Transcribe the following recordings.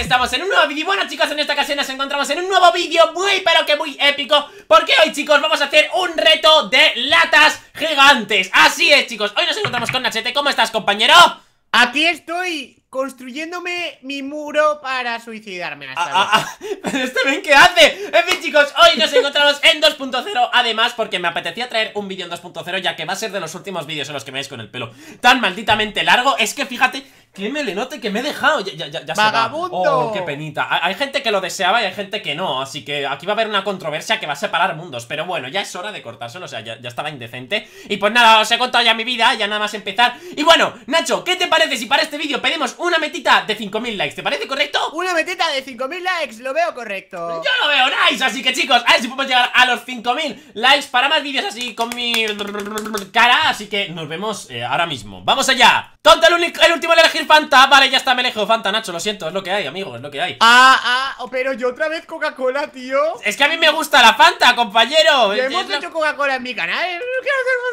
estamos en un nuevo vídeo Bueno chicos, en esta ocasión nos encontramos en un nuevo vídeo Muy pero que muy épico Porque hoy chicos vamos a hacer un reto de latas gigantes Así es chicos, hoy nos encontramos con Nachete ¿Cómo estás compañero? Aquí estoy construyéndome mi muro para suicidarme. Hasta ah, ah, ah, ¿Pero este ven qué hace? En fin, chicos, hoy nos encontramos en 2.0. Además, porque me apetecía traer un vídeo en 2.0, ya que va a ser de los últimos vídeos en los que me veis con el pelo tan malditamente largo. Es que fíjate qué melenote que me he dejado. Ya, ¡Vagabundo! Oh, qué penita. Hay gente que lo deseaba y hay gente que no. Así que aquí va a haber una controversia que va a separar mundos. Pero bueno, ya es hora de cortárselo. O sea, ya, ya estaba indecente. Y pues nada, os he contado ya mi vida. Ya nada más empezar. Y bueno, Nacho, ¿qué te parece si para este vídeo pedimos una metita de 5.000 likes. ¿Te parece correcto? Una metita de 5.000 likes, lo veo correcto. Yo lo veo nice, así que chicos, a ver si podemos llegar a los 5.000 likes para más vídeos así con mi cara. Así que nos vemos eh, ahora mismo. ¡Vamos allá! Tonto, el, único, el último de elegir Fanta. Vale, ya está, me lejos Fanta, Nacho, lo siento, es lo que hay, amigo, es lo que hay. Ah, ah, oh, pero yo otra vez Coca-Cola, tío. Es que a mí me gusta la Fanta, compañero. Ya hemos hecho Coca-Cola en mi canal.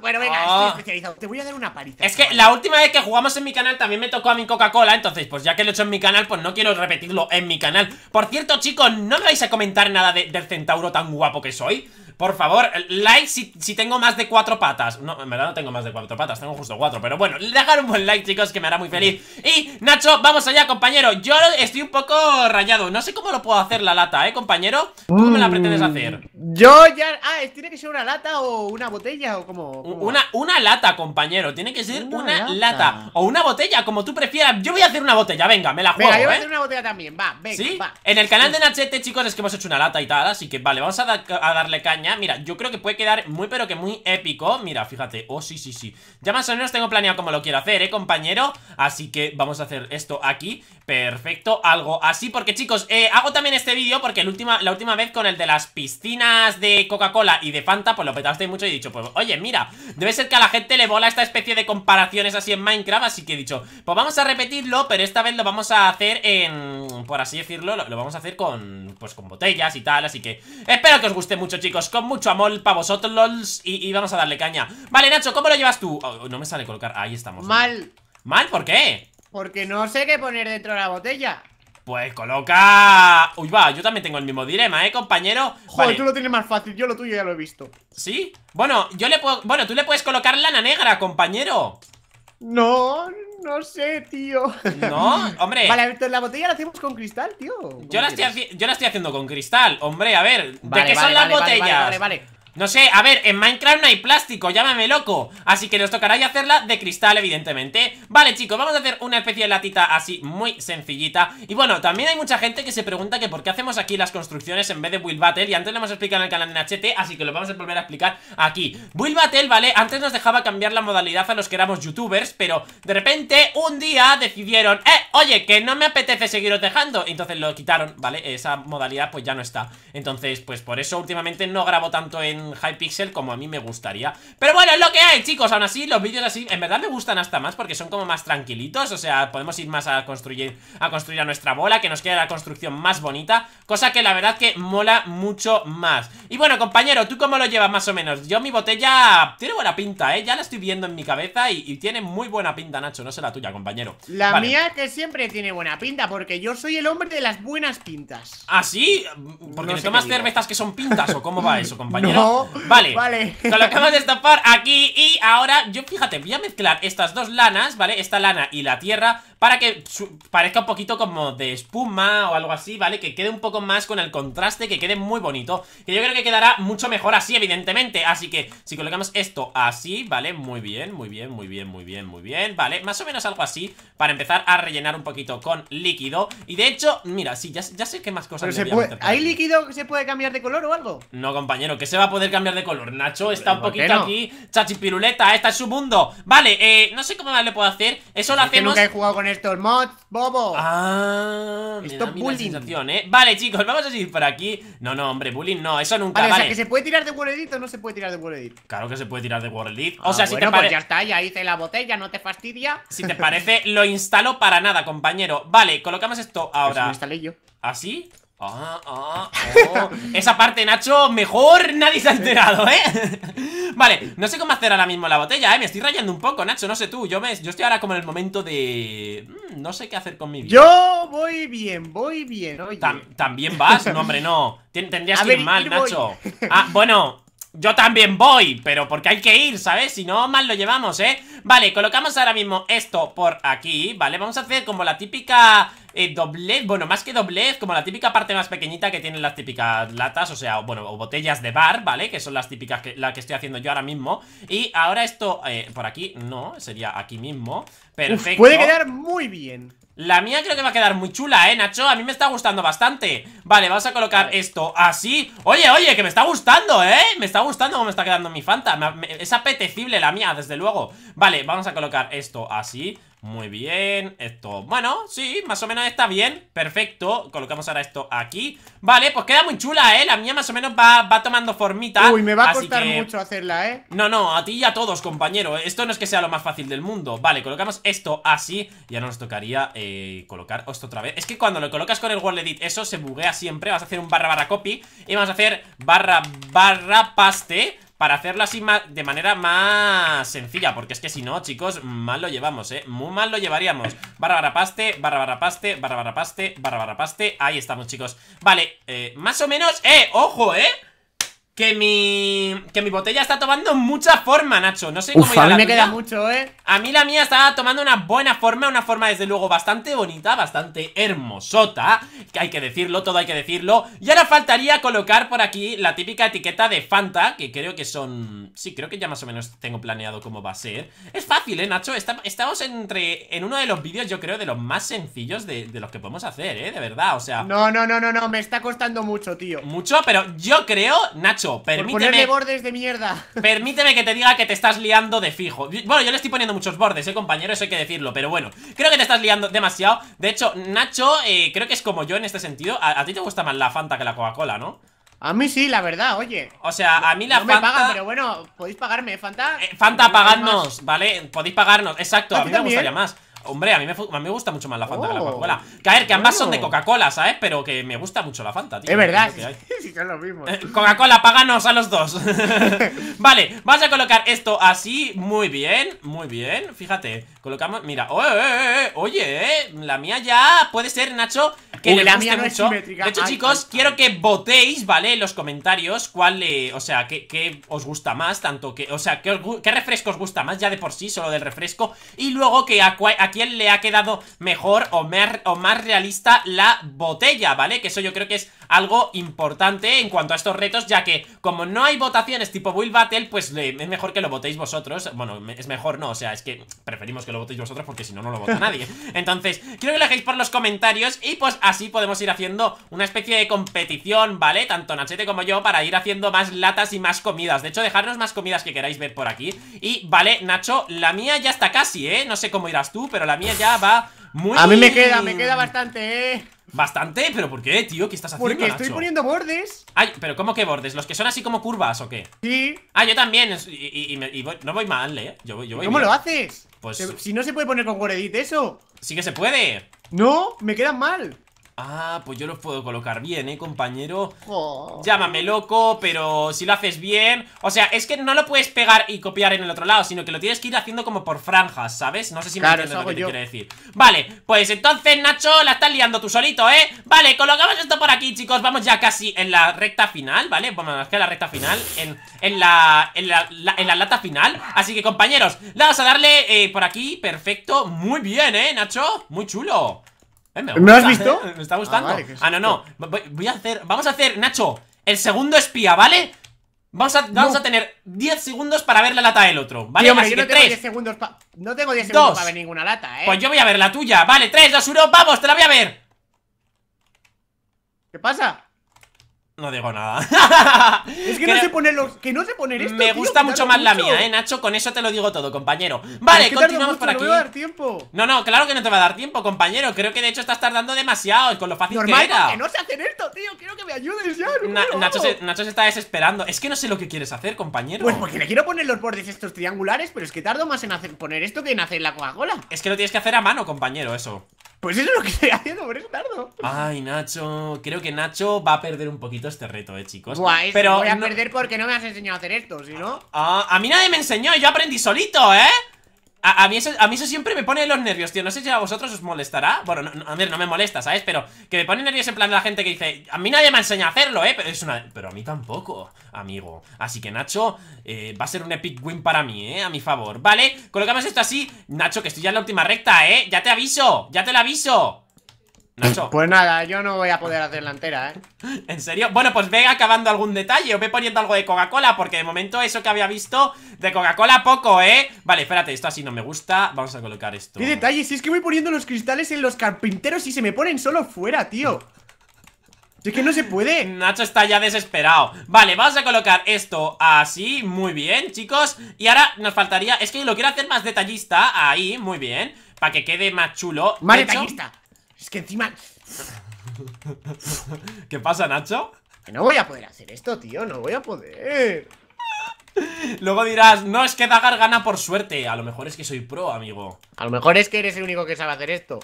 Bueno, venga, ah. estoy especializado. Te voy a dar una paliza. Es que la última vez que jugamos en mi canal también me tocó a mí Coca-Cola. Entonces, pues ya que lo he hecho en mi canal, pues no quiero repetirlo en mi canal Por cierto, chicos, no me vais a comentar nada del centauro tan guapo que soy por favor, like si, tengo más de cuatro patas No, en verdad no tengo más de cuatro patas, tengo justo cuatro Pero bueno, dejar un buen like, chicos, que me hará muy feliz Y, Nacho, vamos allá, compañero Yo estoy un poco rayado No sé cómo lo puedo hacer la lata, ¿eh, compañero? ¿Cómo me la mm, pretendes hacer? Yo ya... Ah, ¿tiene que ser una lata o una botella o como...? Una, una lata, compañero Tiene que ser una, lata. O una botella, como tú prefieras Yo voy a hacer una botella, venga, me la juego, yo voy a ¿eh? hacer una botella también, va, venga, ¿Sí? En el canal de Nachete, chicos, es que hemos hecho una lata y tal Así que, vale, vamos a darle caña Mira, yo creo que puede quedar muy pero que muy épico Mira, fíjate, oh sí, sí, sí Ya más o menos tengo planeado como lo quiero hacer, eh, compañero Así que vamos a hacer esto aquí Perfecto, algo así Porque chicos, eh, hago también este vídeo porque última, la última vez con el de las piscinas de Coca-Cola y de Fanta Pues lo petaste mucho y he dicho, pues oye, mira Debe ser que a la gente le bola esta especie de comparaciones así en Minecraft Así que he dicho, pues vamos a repetirlo Pero esta vez lo vamos a hacer en, por así decirlo lo vamos a hacer con, pues con botellas y tal Así que espero que os guste mucho chicos con mucho amor para vosotros, lols y, vamos a darle caña Vale, Nacho, ¿cómo lo llevas tú? Oh, oh, no me sale colocar, ahí estamos Mal ¿Mal? ¿Por qué? Porque no sé qué poner dentro de la botella pues coloca... Uy, va, yo también tengo el mismo dilema, ¿eh, compañero? Joder, tú lo tienes más fácil, yo lo tuyo ya lo he visto ¿Sí? Bueno, yo le puedo... Bueno, tú le puedes colocar lana negra, compañero No, no sé, tío. No, hombre. Vale, entonces la botella la hacemos con cristal, tío. Yo la, estoy yo la, estoy, haciendo con cristal, hombre, a ver. ¿De qué son las botellas? Vale, vale, vale. No sé, a ver, en Minecraft no hay plástico, llámame loco Así que nos tocará ya hacerla de cristal, evidentemente Vale, chicos, vamos a hacer una especie de latita así muy sencillita Y bueno, también hay mucha gente que se pregunta que por qué hacemos aquí las construcciones en vez de Build Battle Y antes lo hemos explicado en el canal en HT, así que lo vamos a volver a explicar aquí Build Battle, ¿vale? Antes nos dejaba cambiar la modalidad a los que éramos youtubers Pero de repente, un día decidieron Eh, oye, que no me apetece seguiros dejando Entonces lo quitaron, ¿vale? Esa modalidad pues ya no está Entonces, pues por eso últimamente no grabo tanto en High Hypixel como a mí me gustaría Pero bueno, es lo que hay, chicos, aún así los vídeos así En verdad me gustan hasta más porque son como más tranquilitos O sea, podemos ir más a construir a, construir a nuestra bola Que nos queda la construcción más bonita Cosa que la verdad que mola mucho más Y bueno, compañero, ¿tú cómo lo llevas más o menos? Yo mi botella tiene buena pinta, ¿eh? Ya la estoy viendo en mi cabeza y, tiene muy buena pinta, Nacho No sé la tuya, compañero La mía que siempre tiene buena pinta porque yo soy el hombre de las buenas pintas ¿Ah, sí? ¿Porque no tomas cervezas que son pintas o cómo va eso, compañero? vale Vale. acabas de destapar aquí y ahora yo, fíjate, voy a mezclar estas dos lanas, ¿vale? Esta lana y la tierra para que parezca un poquito como de espuma o algo así, ¿vale? Que quede un poco más con el contraste, que quede muy bonito Que yo creo que quedará mucho mejor así, evidentemente Así que si colocamos esto así, ¿vale? Muy bien, muy bien, muy bien, muy bien, muy bien, ¿vale? Más o menos algo así para empezar a rellenar un poquito con líquido Y de hecho, mira, sí, ya, sé qué más cosas Pero se puede, ¿Hay líquido que se puede cambiar de color o algo? No, compañero, que se va a poder cambiar de color Nacho está un poquito aquí, chachipiruleta, esta es su mundo Vale, eh, no sé cómo más le puedo hacer Eso lo hacemos... Esto el mod, bobo. Ah, Esto bullying. ¿eh? Vale, chicos, vamos a seguir por aquí. No, no, hombre, bullying no, eso nunca. Vale, se puede tirar de World Edit o no se puede tirar de World Edit. Claro que se puede tirar de World Edit. O ah, sea, si te pues parece. ya está, ya hice la botella, no te fastidia. Si te parece, lo instalo para nada, compañero. Vale, colocamos esto ahora. lo instalé yo. ¿Así? ¿Ah, Ah, ah, oh. Esa parte, Nacho, mejor nadie se ha enterado, ¿eh? vale, no sé cómo hacer ahora mismo la botella, ¿eh? Me estoy rayando un poco, Nacho, no sé tú. Yo, me, yo estoy ahora como en el momento de... Mm, no sé qué hacer con mi vida. Yo voy bien, voy bien, También vas, no, hombre, no. tendrías que ir mal, Nacho. Ah, bueno, yo también voy, pero porque hay que ir, ¿sabes? Si no, mal lo llevamos, ¿eh? Vale, colocamos ahora mismo esto por aquí, ¿vale? Vamos a hacer como la típica eh, doblez, bueno, más que doblez, como la típica parte más pequeñita que tienen las típicas latas, o sea, bueno, o botellas de bar, ¿vale? Que son las típicas que, la que estoy haciendo yo ahora mismo. Y ahora esto, eh, por aquí, no, sería aquí mismo. Perfecto. puede quedar muy bien. La mía creo que va a quedar muy chula, ¿eh, Nacho? A mí me está gustando bastante Vale, vamos a colocar esto así Oye, oye, que me está gustando, ¿eh? Me está gustando cómo está quedando mi Fanta Es apetecible la mía, desde luego Vale, vamos a colocar esto así muy bien, esto, bueno, sí, más o menos está bien Perfecto, colocamos ahora esto aquí Vale, pues queda muy chula, ¿eh? La mía más o menos va, tomando formita Uy, me va a costar mucho hacerla, ¿eh? No, no, a ti y a todos, compañero Esto no es que sea lo más fácil del mundo Vale, colocamos esto así Ya no nos tocaría eh, colocar esto otra vez Es que cuando lo colocas con el World Edit Eso se buguea siempre Vas a hacer un barra barra copy Y vamos a hacer barra barra paste para hacerlo así de manera más sencilla Porque es que si no, chicos, mal lo llevamos, eh Muy mal lo llevaríamos Barra barra paste, barra paste, paste, paste Ahí estamos, chicos Vale, eh, más o menos, eh, ojo, eh que mi, que mi botella está tomando mucha forma, Nacho No sé cómo a mí me queda mucho, eh A mí la mía está tomando una buena forma Una forma, desde luego, bastante bonita Bastante hermosota Que hay que decirlo, todo hay que decirlo Y ahora faltaría colocar por aquí la típica etiqueta de Fanta Que creo que son... Sí, creo que ya más o menos tengo planeado cómo va a ser Es fácil, eh, Nacho Estamos entre... En uno de los vídeos, yo creo, de los más sencillos de, de los que podemos hacer, eh De verdad, o sea... No, no, no, no, no Me está costando mucho, tío Mucho, pero yo creo, Nacho permíteme. bordes de mierda. Permíteme que te diga que te estás liando de fijo. Bueno, yo le estoy poniendo muchos bordes, eh, compañero, eso hay que decirlo. Pero bueno, creo que te estás liando demasiado. De hecho, Nacho, eh, creo que es como yo en este sentido. A, ti te gusta más la Fanta que la Coca-Cola, ¿no? A mí sí, la verdad, oye. O sea, a mí la no Me pagan, pero bueno, podéis pagarme, Fanta. Eh, Fanta, pagadnos, ¿vale? Podéis pagarnos, exacto, a, mí me gustaría más. Hombre, a mí me, gusta mucho más la Fanta que la oh. Coca-Cola. Caer, que ambas son de oh. Coca-Cola, ¿sabes? Pero que me gusta mucho la Fanta, tío. Es verdad, sí, eh, Coca-Cola, páganos a los dos. vale, vamos a colocar esto así. Muy bien, muy bien. Fíjate, colocamos. Mira, oh, eh, eh, oye, la mía ya puede ser, Nacho, que le la guste no mucho. De hecho, chicos, quiero que votéis, ¿vale? En los comentarios, cuál, o sea, qué, os gusta más, tanto que, o sea, qué, refresco os gusta más ya de por sí, solo del refresco. Y luego que a, a quién le ha quedado mejor o, o más realista la botella, ¿vale? Que eso yo creo que es algo importante en cuanto a estos retos Ya que como no hay votaciones tipo Will Battle Pues es mejor que lo votéis vosotros Bueno, es mejor no, o sea, es que preferimos que lo votéis vosotros Porque si no, no lo vota nadie Entonces, quiero que lo dejéis por los comentarios Y pues así podemos ir haciendo una especie de competición, ¿vale? Tanto Nachete como yo para ir haciendo más latas y más comidas De hecho, dejarnos más comidas que queráis ver por aquí Y, vale, Nacho, la mía ya está casi, ¿eh? No sé cómo irás tú, pero la mía ya va muy... A mí me queda, me queda bastante, ¿eh? Bastante, pero ¿por qué, tío? ¿Qué estás haciendo, Porque estoy poniendo bordes Ay, pero ¿cómo que bordes? ¿Los que son así como curvas o qué? Sí Ah, yo también Y, no voy mal, ¿eh? Yo, ¿Cómo lo haces? Pues... Si no se puede poner con Word eso Sí que se puede No, me quedan mal Ah, pues yo lo puedo colocar bien, ¿eh, compañero? Oh. Llámame loco, pero si lo haces bien... O sea, es que no lo puedes pegar y copiar en el otro lado, sino que lo tienes que ir haciendo como por franjas, ¿sabes? No sé si me entiendes lo que te quiero decir. Vale, pues entonces, Nacho, la estás liando tú solito, ¿eh? Vale, colocamos esto por aquí, chicos. Vamos ya casi en la recta final, ¿vale? Vamos bueno, es que la recta final, en, la, en, la, lata final. Así que, compañeros, vamos a darle eh, por aquí. Perfecto. Muy bien, ¿eh, Nacho? Muy chulo. Eh, me has visto? Eh, me está ah, gustando. Ah, no, no. Voy, a hacer. Vamos a hacer, Nacho, el segundo espía, ¿vale? Vamos a, tener 10 segundos para ver la lata del otro, ¿vale? Tío, yo no tengo 10 segundos para... No tengo 10 segundos para ver ninguna lata, ¿eh? Pues yo voy a ver la tuya. Vale, 3, 2, 1, vamos, te la voy a ver. ¿Qué pasa? No digo nada. es que no sé poner los, que no sé esto. Me gusta mucho más la mía, eh, Nacho. Con eso te lo digo todo, compañero. Vale, continuamos por aquí. No a tiempo. No, no, claro que no te va a dar tiempo, compañero. Creo que de hecho estás tardando demasiado con lo fácil que era. Que no sé hacer esto, tío. Quiero que me ayudes ya. No, Nacho, se, Nacho se está desesperando. Es que no sé lo que quieres hacer, compañero. Pues porque le quiero poner los bordes estos triangulares, pero es que tardo más en hacer poner esto que en hacer la Coca-Cola. Es que lo tienes que hacer a mano, compañero, eso. Pues eso es lo que estoy haciendo, por eso tardo. Ay, Nacho. Creo que Nacho va a perder un poquito este reto, eh, chicos. Pero voy a perder porque no me has enseñado a hacer esto, si no. Ah, a mí nadie me enseñó, yo aprendí solito, ¿eh? A, mí eso, siempre me pone los nervios, tío No sé si a vosotros os molestará Bueno, a ver, no me molesta, ¿sabes? Pero que me pone nervios en plan de la gente que dice A mí nadie me enseña a hacerlo, ¿eh? Pero, es una... Pero a mí tampoco, amigo Así que Nacho, eh, va a ser un epic win para mí, ¿eh? A mi favor, ¿vale? Colocamos esto así Nacho, que estoy ya en la última recta, ¿eh? Ya te aviso, ya te lo aviso pues nada, yo no voy a poder hacer la entera, ¿eh? ¿En serio? Bueno, pues ve acabando algún detalle o ve poniendo algo de Coca-Cola, porque de momento eso que había visto de Coca-Cola poco, ¿eh? Vale, espérate, esto así no me gusta. Vamos a colocar esto. ¿Qué detalle? Si es que voy poniendo los cristales en los carpinteros y se me ponen solo fuera, tío. Es que no se puede Nacho está ya desesperado Vale, vamos a colocar esto así Muy bien, chicos Y ahora nos faltaría... Es que lo quiero hacer más detallista Ahí, muy bien Para que quede más chulo detallista es que encima... ¿Qué pasa, Nacho? Que no voy a poder hacer esto, tío. No voy a poder. Luego dirás, no, es que da gana por suerte. A lo mejor es que soy pro, amigo. A lo mejor es que eres el único que sabe hacer esto.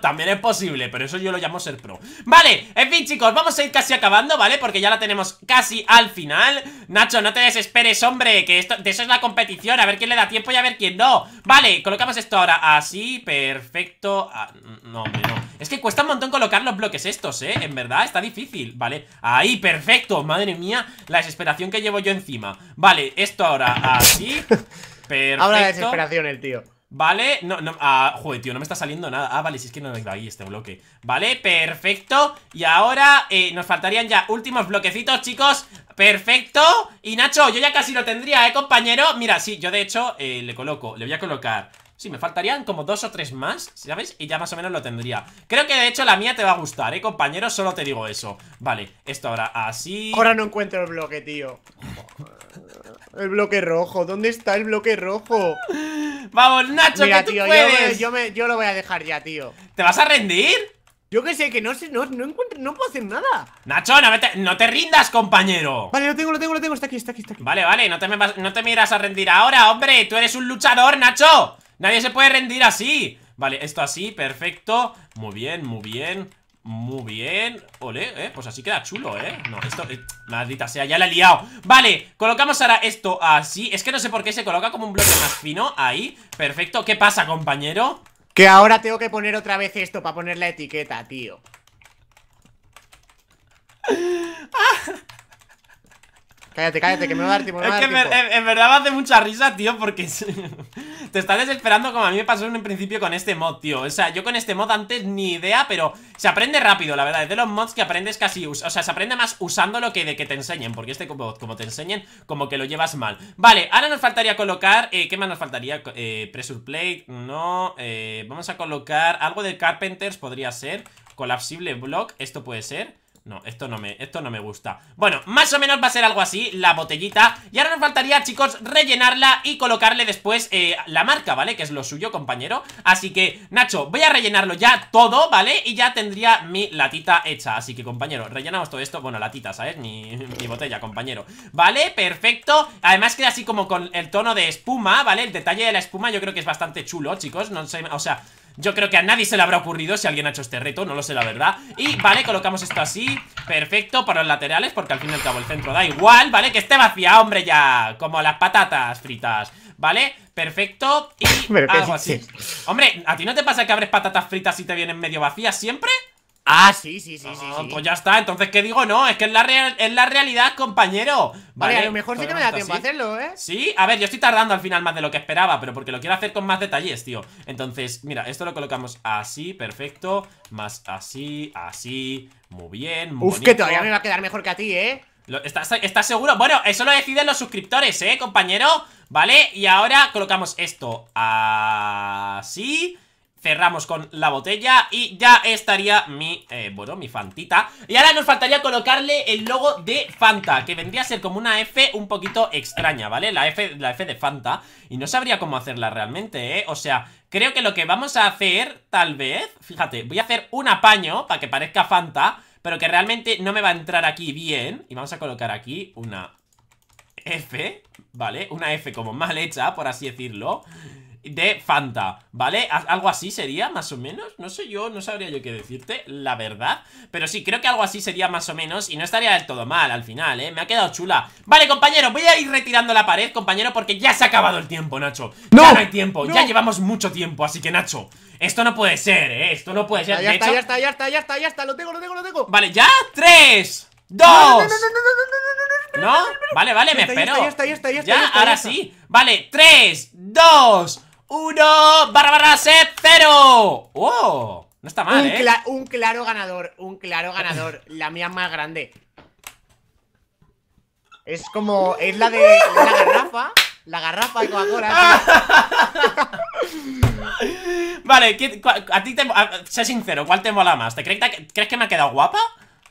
También es posible, pero eso yo lo llamo ser pro. Vale, en fin, chicos, vamos a ir casi acabando, ¿vale? Porque ya la tenemos casi al final. Nacho, no te desesperes, hombre, que esto, de eso es la competición. A ver quién le da tiempo y a ver quién no. Vale, colocamos esto ahora así, perfecto. Ah, no, no. Es que cuesta un montón colocar los bloques estos, ¿eh? En verdad, está difícil. Vale, ahí, perfecto. Madre mía, la desesperación que llevo yo encima. Vale, esto ahora así. Perfecto. Ahora desesperación el tío. Vale, no, no, ah, joder, tío, no me está saliendo nada Ah, vale, si es que no me ahí este bloque Vale, perfecto Y ahora eh, nos faltarían ya últimos bloquecitos, chicos Perfecto Y Nacho, yo ya casi lo tendría, ¿eh, compañero? Mira, sí, yo de hecho eh, le coloco, le voy a colocar Sí, me faltarían como dos o tres más, ¿sabes? Y ya más o menos lo tendría Creo que de hecho la mía te va a gustar, ¿eh, compañero? Solo te digo eso Vale, esto ahora así Ahora no encuentro el bloque, tío el bloque rojo, ¿dónde está el bloque rojo? Vamos, Nacho, tú puedes. Yo, me, yo, lo voy a dejar ya, tío. ¿Te vas a rendir? Yo que sé, que no sé, no, encuentro, no puedo hacer nada. Nacho, no, te, rindas, compañero. Vale, lo tengo, lo tengo, lo tengo, está aquí, está aquí, está aquí. Vale, vale, no te, me no te miras a rendir ahora, hombre. Tú eres un luchador, Nacho. Nadie se puede rendir así. Vale, esto así, perfecto Muy bien, muy bien muy bien, ole, eh, pues así queda chulo, eh No, esto, eh, maldita sea, ya la he liado Vale, colocamos ahora esto así Es que no sé por qué se coloca como un bloque más fino Ahí, perfecto, ¿qué pasa, compañero? Que ahora tengo que poner otra vez esto Para poner la etiqueta, tío Cállate, cállate, que me va a dar tiempo. es que en, verdad me hace mucha risa, tío, porque te estás desesperando como a mí me pasó en principio con este mod, tío. O sea, yo con este mod antes ni idea, pero se aprende rápido, la verdad. Es de los mods que aprendes casi, o sea, se aprende más usando lo que de que te enseñen, porque este como, como te enseñen, como que lo llevas mal. Vale, ahora nos faltaría colocar, eh, ¿qué más nos faltaría? Eh, pressure plate, no, eh, vamos a colocar algo de carpenters, podría ser, colapsible block, esto puede ser. No, esto no, me, esto no me gusta Bueno, más o menos va a ser algo así La botellita Y ahora nos faltaría, chicos, rellenarla Y colocarle después eh, la marca, ¿vale? Que es lo suyo, compañero Así que, Nacho, voy a rellenarlo ya todo, ¿vale? Y ya tendría mi latita hecha Así que, compañero, rellenamos todo esto Bueno, latita, ¿sabes? Mi, mi botella, compañero ¿Vale? Perfecto Además queda así como con el tono de espuma, ¿vale? El detalle de la espuma yo creo que es bastante chulo, chicos No sé, o sea... Yo creo que a nadie se le habrá ocurrido si alguien ha hecho este reto No lo sé la verdad Y vale, colocamos esto así Perfecto para los laterales porque al fin y al cabo el centro da igual Vale, que esté vacía, hombre ya Como las patatas fritas ¿Vale? Perfecto Y algo así Hombre, ¿a ti no te pasa que abres patatas fritas y te vienen medio vacías siempre? Ah, sí, sí, ah, sí, sí, Pues ya está, entonces ¿qué digo? No, es que es la, la realidad, compañero. Vale, a lo mejor sí que me da pues tiempo a hacerlo, ¿eh? Sí, a ver, yo estoy tardando al final más de lo que esperaba, pero porque lo quiero hacer con más detalles, tío. Entonces, mira, esto lo colocamos así, perfecto, más así, así, muy bien, muy Uf, que todavía me va a quedar mejor que a ti, ¿eh? ¿Estás, ¿Estás, seguro? Bueno, eso lo deciden los suscriptores, ¿eh, compañero? ¿Vale? Y ahora colocamos esto así cerramos con la botella y ya estaría mi, eh, bueno, mi Fantita Y ahora nos faltaría colocarle el logo de Fanta, que vendría a ser como una F un poquito extraña, ¿vale? La F, la F de Fanta, y no sabría cómo hacerla realmente, ¿eh? O sea, creo que lo que vamos a hacer, tal vez, fíjate, voy a hacer un apaño para que parezca Fanta Pero que realmente no me va a entrar aquí bien Y vamos a colocar aquí una F, ¿vale? Una F como mal hecha, por así decirlo de Fanta, ¿vale? Algo así sería, más o menos, no sé yo, no sabría yo qué decirte, la verdad Pero sí, creo que algo así sería más o menos y no estaría del todo mal al final, ¿eh? Me ha quedado chula Vale, compañero, voy a ir retirando la pared, compañero, porque ya se ha acabado el tiempo, Nacho ¡No! no hay tiempo, ya llevamos mucho tiempo, así que Nacho esto no puede ser, ¿eh? Esto no puede ser, ya, está, ya está, ya está, ya está, ya está, lo tengo, lo tengo, lo tengo Vale, ya, tres, dos no, no, no, no, no, no, no, no, no, Vale, vale, me espero Ya, ahora sí Vale, tres, dos 1 barra barra set 0. ¡Wow! No está mal, un ¿eh? un claro ganador, un claro ganador. la mía más grande. Es como. Es la de la garrafa. La garrafa de coca vale, a ti te. sé sincero, ¿cuál te mola más? ¿Te crees, ¿Crees que me ha quedado guapa?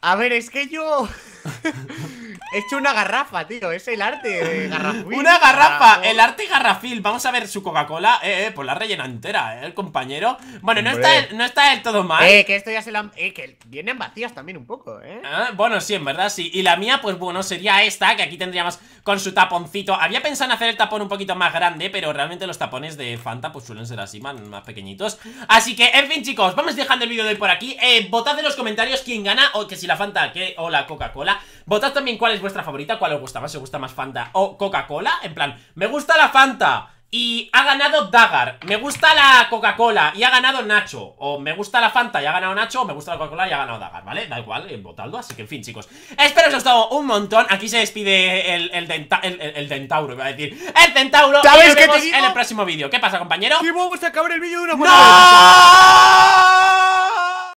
A ver, es que yo. He hecho una garrafa, tío. Es el arte Una garrafa. El arte garrafil. Vamos a ver su Coca-Cola. Eh, eh, pues la rellena entera, eh, el compañero. Bueno, no está, no está del todo mal. Eh, que esto ya se la... Eh, que vienen vacías también un poco, eh. Ah, bueno, sí, en verdad, sí. Y la mía, pues bueno, sería esta, que aquí tendríamos con su taponcito. Había pensado en hacer el tapón un poquito más grande, pero realmente los tapones de Fanta, pues suelen ser así, más, pequeñitos. Así que, en fin, chicos, vamos dejando el vídeo de hoy por aquí. Eh, votad en los comentarios quién gana, o que si la Fanta que, o la Coca-Cola. Votad también cuál es vuestra favorita? ¿Cuál os gusta más? ¿Os gusta más Fanta o Coca-Cola? En plan, me gusta la Fanta y ha ganado Dagar. Me gusta la Coca-Cola y ha ganado Nacho. O me gusta la Fanta y ha ganado Nacho. O me gusta la Coca-Cola y ha ganado Dagar, ¿vale? Da igual, votadlo. Así que, en fin, chicos. Espero que os haya gustado un montón. Aquí se despide el, el, Dentauro, a decir. El Dentauro. y nos vemos en el próximo vídeo. ¿Qué pasa, compañero? vamos a acabar el vídeo de una